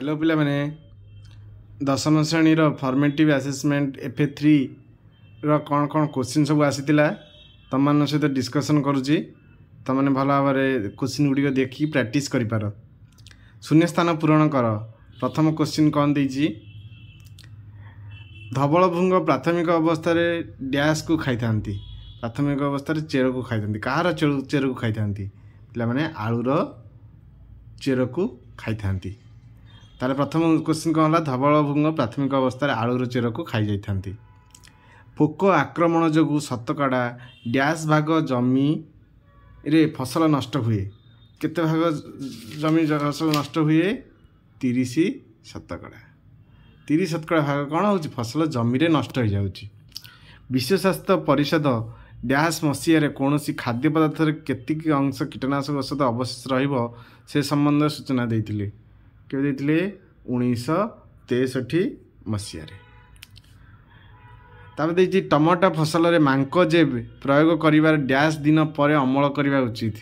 hello ପିଲାମାନେ ଦଶମ ଶ୍ରେଣୀର ଫର୍ମେଟିଭ୍ ଆସେସମେଣ୍ଟ ଏଫ୍ ଏ ଥ୍ରୀର କ'ଣ କ'ଣ କୋଶ୍ଚିନ୍ ସବୁ ଆସିଥିଲା ତୁମମାନଙ୍କ ସହିତ ଡିସ୍କସନ୍ କରୁଛି ତୁମମାନେ ଭଲ ଭାବରେ କୋଶ୍ଚିନ୍ ଗୁଡ଼ିକ ଦେଖିକି ପ୍ରାକ୍ଟିସ୍ କରିପାର ଶୂନ୍ୟସ୍ଥାନ ପୂରଣ କର ପ୍ରଥମ କୋଶ୍ଚିନ୍ କ'ଣ ଦେଇଛି ଧବଳଭୃଙ୍ଗ ପ୍ରାଥମିକ ଅବସ୍ଥାରେ ଡ୍ୟାସ୍କୁ ଖାଇଥାନ୍ତି ପ୍ରାଥମିକ ଅବସ୍ଥାରେ ଚେରକୁ ଖାଇଥାନ୍ତି କାହାର ଚେରକୁ ଖାଇଥାନ୍ତି ପିଲାମାନେ ଆଳୁର ଚେରକୁ ଖାଇଥାନ୍ତି ତାହେଲେ ପ୍ରଥମ କୋଶ୍ଚିନ୍ କ'ଣ ହେଲା ଧବଳ ଭୃଙ୍ଗ ପ୍ରାଥମିକ ଅବସ୍ଥାରେ ଆଳୁର ଚେରକୁ ଖାଇଯାଇଥାନ୍ତି ପୋକ ଆକ୍ରମଣ ଯୋଗୁଁ ଶତକଡ଼ା ଡ୍ୟାସ୍ ଭାଗ ଜମିରେ ଫସଲ ନଷ୍ଟ ହୁଏ କେତେ ଭାଗ ଜମି ଫସଲ ନଷ୍ଟ ହୁଏ ତିରିଶ ଶତକଡ଼ା ତିରିଶ ଶତକଡ଼ା ଭାଗ କ'ଣ ହେଉଛି ଫସଲ ଜମିରେ ନଷ୍ଟ ହୋଇଯାଉଛି ବିଶ୍ୱ ସ୍ୱାସ୍ଥ୍ୟ ପରିଷଦ ଡ୍ୟାସ୍ ମସିହାରେ କୌଣସି ଖାଦ୍ୟ ପଦାର୍ଥରେ କେତିକି ଅଂଶ କୀଟନାଶକ ଔଷଧ ଅବଶିଷ୍ଟ ରହିବ ସେ ସମ୍ବନ୍ଧରେ ସୂଚନା ଦେଇଥିଲେ କେବେ ଦେଇଥିଲେ ଉଣେଇଶହ ତେଷଠି ମସିହାରେ ତାପରେ ଦେଇଛି ଟମାଟୋ ଫସଲରେ ମାଙ୍କଜେବ ପ୍ରୟୋଗ କରିବାର ଡ୍ୟାସ୍ ଦିନ ପରେ ଅମଳ କରିବା ଉଚିତ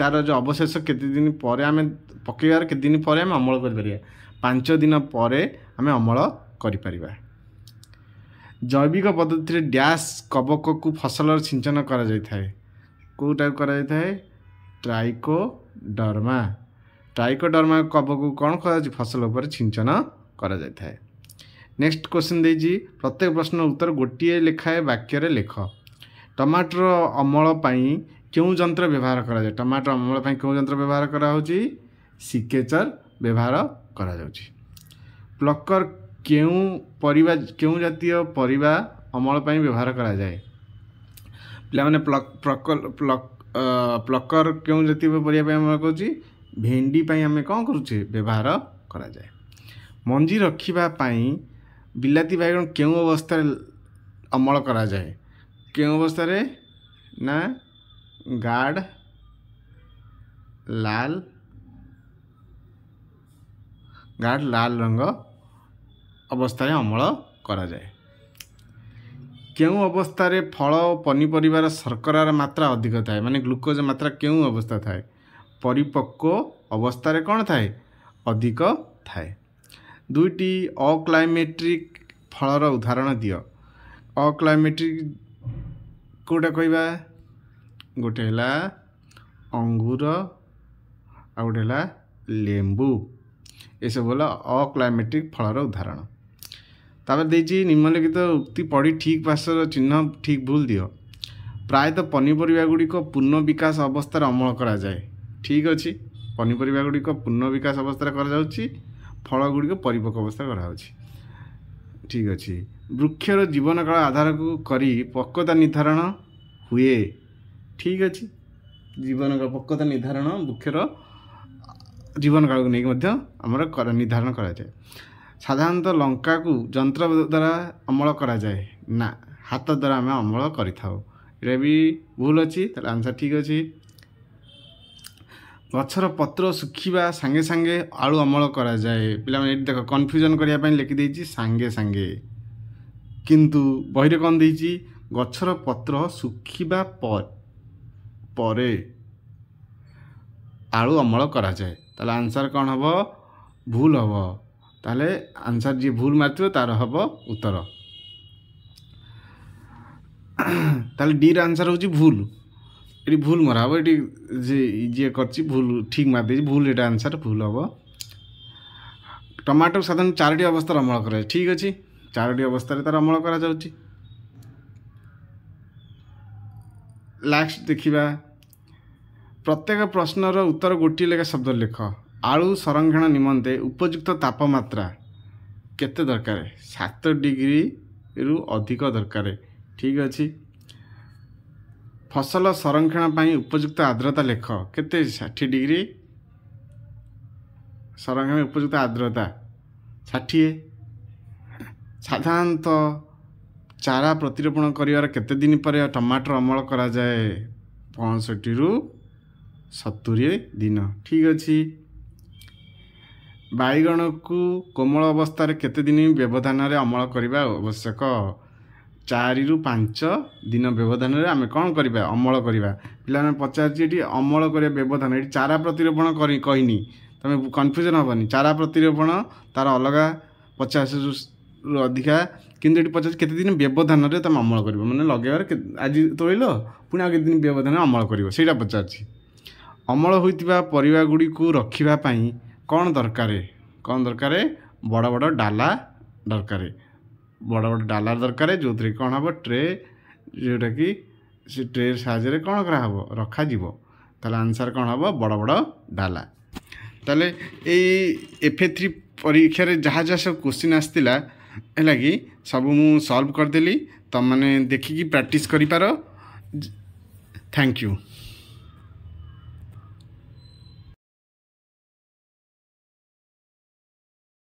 ତା'ର ଯେଉଁ ଅବଶେଷ କେତେ ଦିନ ପରେ ଆମେ ପକାଇବାର କେତେ ଦିନ ପରେ ଆମେ ଅମଳ କରିପାରିବା ପାଞ୍ଚ ଦିନ ପରେ ଆମେ ଅମଳ କରିପାରିବା ଜୈବିକ ପଦ୍ଧତିରେ ଡ୍ୟାସ୍ କବକକୁ ଫସଲର ସିଞ୍ଚନ କରାଯାଇଥାଏ କେଉଁ କରାଯାଇଥାଏ ଟ୍ରାଇକୋ ଟ୍ରାଇକୋଡର୍ମା କବକୁ କ'ଣ କୁହାଯାଉଛି ଫସଲ ଉପରେ ଛିଞ୍ଚନ କରାଯାଇଥାଏ ନେକ୍ସଟ କ୍ୱେଶ୍ଚିନ୍ ଦେଇଛି ପ୍ରତ୍ୟେକ ପ୍ରଶ୍ନର ଉତ୍ତର ଗୋଟିଏ ଲେଖାଏ ବାକ୍ୟରେ ଲେଖ ଟମାଟର ଅମଳ ପାଇଁ କେଉଁ ଯନ୍ତ୍ର ବ୍ୟବହାର କରାଯାଏ ଟମାଟର ଅମଳ ପାଇଁ କେଉଁ ଯନ୍ତ୍ର ବ୍ୟବହାର କରାହେଉଛି ସିକେଚର ବ୍ୟବହାର କରାଯାଉଛି ପ୍ଲକର କେଉଁ ପରିବା କେଉଁ ଜାତୀୟ ପରିବା ଅମଳ ପାଇଁ ବ୍ୟବହାର କରାଯାଏ ପିଲାମାନେ ପ୍ଲକ ପ୍ଲକର କେଉଁ ଜାତୀୟ ପରିବା ପାଇଁ ଅମଳ କରୁଛି ଭେଣ୍ଡି ପାଇଁ ଆମେ କ'ଣ କରୁଛେ ବ୍ୟବହାର କରାଯାଏ ମଞ୍ଜି ରଖିବା ପାଇଁ ବିଲାତି ବାଇଗଣ କେଉଁ ଅବସ୍ଥାରେ ଅମଳ କରାଯାଏ କେଉଁ ଅବସ୍ଥାରେ ନା ଗାର୍ଡ଼ ଲାଲ ଗାର୍ଡ଼ ଲାଲ ରଙ୍ଗ ଅବସ୍ଥାରେ ଅମଳ କରାଯାଏ କେଉଁ ଅବସ୍ଥାରେ ଫଳ ଓ ପନିପରିବାର ଶର୍କରାର ମାତ୍ରା ଅଧିକ ଥାଏ ମାନେ ଗ୍ଲୁକୋଜ୍ ମାତ୍ରା କେଉଁ ଅବସ୍ଥା ଥାଏ ପରିପକ୍ୱ ଅବସ୍ଥାରେ କ'ଣ ଥାଏ ଅଧିକ ଥାଏ ଦୁଇଟି ଅକ୍ଲାଇମେଟ୍ରିକ୍ ଫଳର ଉଦାହରଣ ଦିଅ ଅକ୍ଲାଇମେଟ୍ରିକ କେଉଁଟା କହିବା ଗୋଟେ ହେଲା ଅଙ୍ଗୁର ଆଉ ଗୋଟେ ହେଲା ଲେମ୍ବୁ ଏସବୁ ହେଲା ଅକ୍ଲାଇମେଟ୍ରିକ୍ ଫଳର ଉଦାହରଣ ତାପରେ ଦେଇଛି ନିମ୍ନଲିଖିତ ଉକ୍ତି ପଢ଼ି ଠିକ୍ ପାର୍ଶ୍ୱର ଚିହ୍ନ ଠିକ୍ ଭୁଲ ଦିଅ ପ୍ରାୟତଃ ପନିପରିବା ଗୁଡ଼ିକ ପୁନଃ ବିକାଶ ଅବସ୍ଥାରେ ଅମଳ କରାଯାଏ ঠিক ଅଛି ପନିପରିବା ଗୁଡ଼ିକ ପୁନର୍ବିକାଶ ଅବସ୍ଥାରେ କରାଯାଉଛି ଫଳ ଗୁଡ଼ିକ ପରିପକ୍ୱ ଅବସ୍ଥା କରାହେଉଛି ଠିକ୍ ଅଛି ବୃକ୍ଷର ଜୀବନକାଳ ଆଧାରକୁ କରି ପକ୍ୱତା ନିର୍ଦ୍ଧାରଣ ହୁଏ ଠିକ୍ ଅଛି ଜୀବନ ପକ୍ୱତା ନିର୍ଦ୍ଧାରଣ ବୃକ୍ଷର ଜୀବନକାଳକୁ ନେଇକି ମଧ୍ୟ ଆମର ନିର୍ଦ୍ଧାରଣ କରାଯାଏ ସାଧାରଣତଃ ଲଙ୍କାକୁ ଯନ୍ତ୍ର ଦ୍ୱାରା ଅମଳ କରାଯାଏ ନା ହାତ ଦ୍ୱାରା ଆମେ ଅମଳ କରିଥାଉ ଏଇଟା ବି ଭୁଲ ଅଛି ତାହେଲେ ଆନ୍ସର୍ ଠିକ୍ ଅଛି ଗଛର ପତ୍ର ଶୁଖିବା ସାଙ୍ଗେ ସାଙ୍ଗେ ଆଳୁ ଅମଳ କରାଯାଏ ପିଲାମାନେ ଏଇଠି ଦେଖ କନଫ୍ୟୁଜନ୍ କରିବା ପାଇଁ ଲେଖିଦେଇଛି ସାଙ୍ଗେ ସାଙ୍ଗେ କିନ୍ତୁ ବହିରେ କ'ଣ ଦେଇଛି ଗଛର ପତ୍ର ଶୁଖିବା ପରେ ଆଳୁ ଅମଳ କରାଯାଏ ତାହେଲେ ଆନ୍ସର୍ କ'ଣ ହେବ ଭୁଲ ହେବ ତାହେଲେ ଆନ୍ସର୍ ଯିଏ ଭୁଲ ମାରିଥିବ ତା'ର ହେବ ଉତ୍ତର ତାହେଲେ ଡିର ଆନ୍ସର୍ ହେଉଛି ଭୁଲ ଏଠି ଭୁଲ ମରା ହେବ ଏଠି ଯେ ଯିଏ କରିଛି ଭୁଲ ଠିକ୍ ମାରିଦେଇଛି ଭୁଲ ଏଇଟା ଆନ୍ସର ଭୁଲ ହେବ ଟମାଟୋକୁ ସାଧାରଣ ଚାରୋଟି ଅବସ୍ଥାରେ ଅମଳ କରାଯାଏ ଠିକ୍ ଅଛି ଚାରୋଟି ଅବସ୍ଥାରେ ତା'ର ଅମଳ କରାଯାଉଛି ଲାଷ୍ଟ ଦେଖିବା ପ୍ରତ୍ୟେକ ପ୍ରଶ୍ନର ଉତ୍ତର ଗୋଟିଏ ଲେଖା ଶବ୍ଦ ଲେଖ ଆଳୁ ସଂରକ୍ଷଣ ନିମନ୍ତେ ଉପଯୁକ୍ତ ତାପମାତ୍ରା କେତେ ଦରକାର ସାତ ଡିଗ୍ରୀରୁ ଅଧିକ ଦରକାର ଠିକ୍ ଅଛି ଫସଲ ସଂରକ୍ଷଣ ପାଇଁ ଉପଯୁକ୍ତ ଆଦ୍ରତା ଲେଖ କେତେ ଷାଠିଏ ଡିଗ୍ରୀ ସଂରକ୍ଷଣ ପାଇଁ ଉପଯୁକ୍ତ ଆଦ୍ରତା ଷାଠିଏ ସାଧାରଣତଃ ଚାରା ପ୍ରତିରୋପଣ କରିବାର କେତେ ଦିନ ପରେ ଟମାଟର ଅମଳ କରାଯାଏ ପଞ୍ଚଷଠିରୁ ସତୁରି ଦିନ ଠିକ୍ ଅଛି ବାଇଗଣକୁ କୋମଳ ଅବସ୍ଥାରେ କେତେ ଦିନ ବ୍ୟବଧାନରେ ଅମଳ କରିବା ଆବଶ୍ୟକ ଚାରିରୁ ପାଞ୍ଚ ଦିନ ବ୍ୟବଧାନରେ ଆମେ କ'ଣ କରିବା ଅମଳ କରିବା ପିଲାମାନେ ପଚାରୁଛି ଏଠି ଅମଳ କରିବା ବ୍ୟବଧାନ ଏଠି ଚାରା ପ୍ରତିରୋପଣ କରି କହିନି ତୁମେ କନଫ୍ୟୁଜନ୍ ହେବନି ଚାରା ପ୍ରତିରୋପଣ ତା'ର ଅଲଗା ପଚାଶରୁ ଅଧିକା କିନ୍ତୁ ଏଠି ପଚାଶ କେତେ ଦିନ ବ୍ୟବଧାନରେ ତୁମେ ଅମଳ କରିବ ମାନେ ଲଗେଇବାର ଆଜି ତୋଳିଲ ପୁଣି ଆଉ କେତେ ଦିନ ବ୍ୟବଧାନରେ ଅମଳ କରିବ ସେଇଟା ପଚାରୁଛି ଅମଳ ହୋଇଥିବା ପରିବା ଗୁଡ଼ିକୁ ରଖିବା ପାଇଁ କ'ଣ ଦରକାର କ'ଣ ଦରକାର ବଡ଼ ବଡ଼ ଡାଲା ଦରକାର বড় বড় ଡାଲା ଦରକାର ଯେଉଁଥିରେ କ'ଣ ହେବ ଟ୍ରେ ଯେଉଁଟାକି ସେ ଟ୍ରେ ସାହାଯ୍ୟରେ କ'ଣ କରାହେବ ରଖାଯିବ ତାହେଲେ ଆନ୍ସର୍ କ'ଣ ହେବ ବଡ଼ ବଡ଼ ଡାଲା ତାହେଲେ ଏଇ ଏଫ୍ ଏ ଥ୍ରୀ ପରୀକ୍ଷାରେ ଯାହା ଯାହା ସବୁ କୋଶ୍ଚିନ୍ ଆସିଥିଲା ହେଲା କି ସବୁ ମୁଁ ସଲ୍ଭ କରିଦେଲି ତୁମମାନେ ଦେଖିକି ପ୍ରାକ୍ଟିସ୍ କରିପାର ଥ୍ୟାଙ୍କ ୟୁ